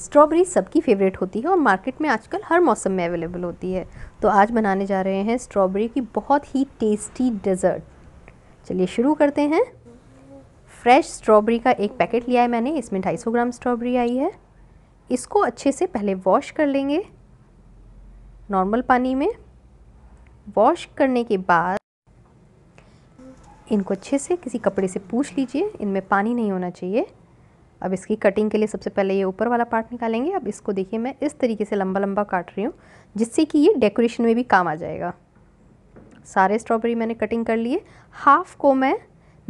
strawberry सबकी favourite होती है और मार्केट में आजकल हर मौसम में अवेलेबल होती है तो आज बनाने जा रहे हैं स्ट्रॉबेरी की बहुत ही टेस्टी डेज़र्ट चलिए शुरू करते हैं फ्रेश स्ट्रॉबेरी का एक पैकेट लिया है मैंने इसमें 250 ग्राम स्ट्रॉबेरी आई है इसको अच्छे से पहले वॉश कर लेंगे नॉर्मल पानी में वॉश करने के बाद इनको अच्छे से किसी कपड़े से पूछ लीजिए इनमें पानी नहीं होना चाहिए अब इसकी कटिंग के लिए सबसे पहले ये ऊपर वाला पार्ट निकालेंगे अब इसको देखिए मैं इस तरीके से लंबा लंबा काट रही हूँ जिससे कि ये डेकोरेशन में भी काम आ जाएगा सारे स्ट्रॉबेरी मैंने कटिंग कर लिए हाफ को मैं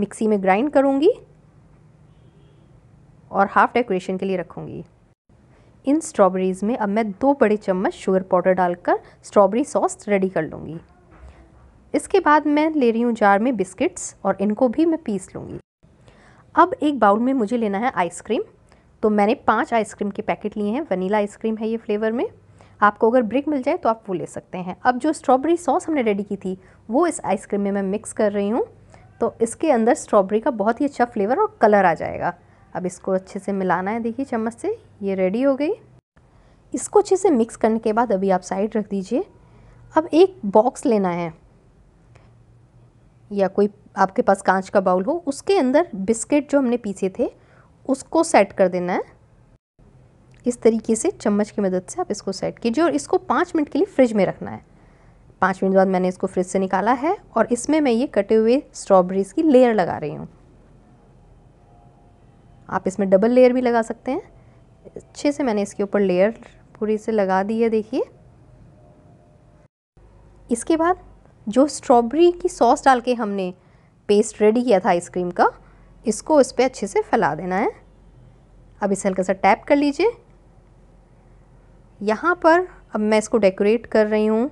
मिक्सी में ग्राइंड करूँगी और हाफ डेकोरेशन के लिए रखूँगी इन स्ट्रॉबेरीज़ में अब मैं दो बड़े चम्मच शुगर पाउडर डालकर स्ट्रॉबेरी सॉस रेडी कर लूँगी इसके बाद मैं ले रही हूँ जार में बिस्किट्स और इनको भी मैं पीस लूँगी अब एक बाउल में मुझे लेना है आइसक्रीम तो मैंने पाँच आइसक्रीम के पैकेट लिए हैं वनीला आइसक्रीम है ये फ्लेवर में आपको अगर ब्रिक मिल जाए तो आप वो ले सकते हैं अब जो स्ट्रॉबेरी सॉस हमने रेडी की थी वो इस आइसक्रीम में मैं मिक्स कर रही हूँ तो इसके अंदर स्ट्रॉबेरी का बहुत ही अच्छा फ्लेवर और कलर आ जाएगा अब इसको अच्छे से मिलाना है देखिए चम्मच से ये रेडी हो गई इसको अच्छे से मिक्स करने के बाद अभी आप साइड रख दीजिए अब एक बॉक्स लेना है या कोई आपके पास कांच का बाउल हो उसके अंदर बिस्किट जो हमने पीसे थे उसको सेट कर देना है इस तरीके से चम्मच की मदद से आप इसको सेट कीजिए और इसको पाँच मिनट के लिए फ्रिज में रखना है पाँच मिनट बाद मैंने इसको फ्रिज से निकाला है और इसमें मैं ये कटे हुए स्ट्रॉबेरीज़ की लेयर लगा रही हूँ आप इसमें डबल लेयर भी लगा सकते हैं अच्छे से मैंने इसके ऊपर लेयर पूरी से लगा दी है देखिए इसके बाद जो स्ट्रॉबेरी की सॉस डाल के हमने पेस्ट रेडी किया था आइसक्रीम का इसको इस पर अच्छे से फैला देना है अब इसे हल्का सा टैप कर लीजिए यहाँ पर अब मैं इसको डेकोरेट कर रही हूँ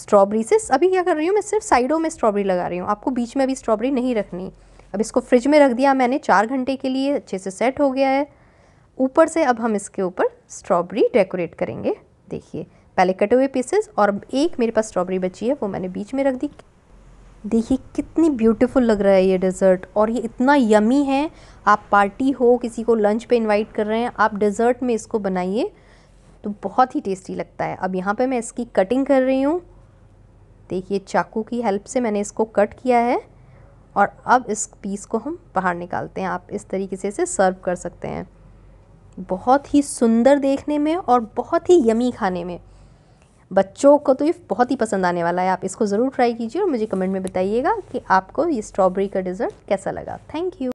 स्ट्रॉबेरी से अभी क्या कर रही हूँ मैं सिर्फ साइडों में स्ट्रॉबेरी लगा रही हूँ आपको बीच में अभी स्ट्रॉबेरी नहीं रखनी अब इसको फ्रिज में रख दिया मैंने चार घंटे के लिए अच्छे से सेट हो गया है ऊपर से अब हम इसके ऊपर स्ट्रॉबेरी डेकोरेट करेंगे देखिए पहले कटे हुए पीसेस और एक मेरे पास स्ट्रॉबेरी बची है वो मैंने बीच में रख दी देखिए कितनी ब्यूटीफुल लग रहा है ये डेज़र्ट और ये इतना यमी है आप पार्टी हो किसी को लंच पे इनवाइट कर रहे हैं आप डेज़र्ट में इसको बनाइए तो बहुत ही टेस्टी लगता है अब यहाँ पे मैं इसकी कटिंग कर रही हूँ देखिए चाकू की हेल्प से मैंने इसको कट किया है और अब इस पीस को हम बाहर निकालते हैं आप इस तरीके से इसे सर्व कर सकते हैं बहुत ही सुंदर देखने में और बहुत ही यमी खाने में बच्चों को तो ये बहुत ही पसंद आने वाला है आप इसको ज़रूर ट्राई कीजिए और मुझे कमेंट में बताइएगा कि आपको ये स्ट्रॉबेरी का डिज़र्ट कैसा लगा थैंक यू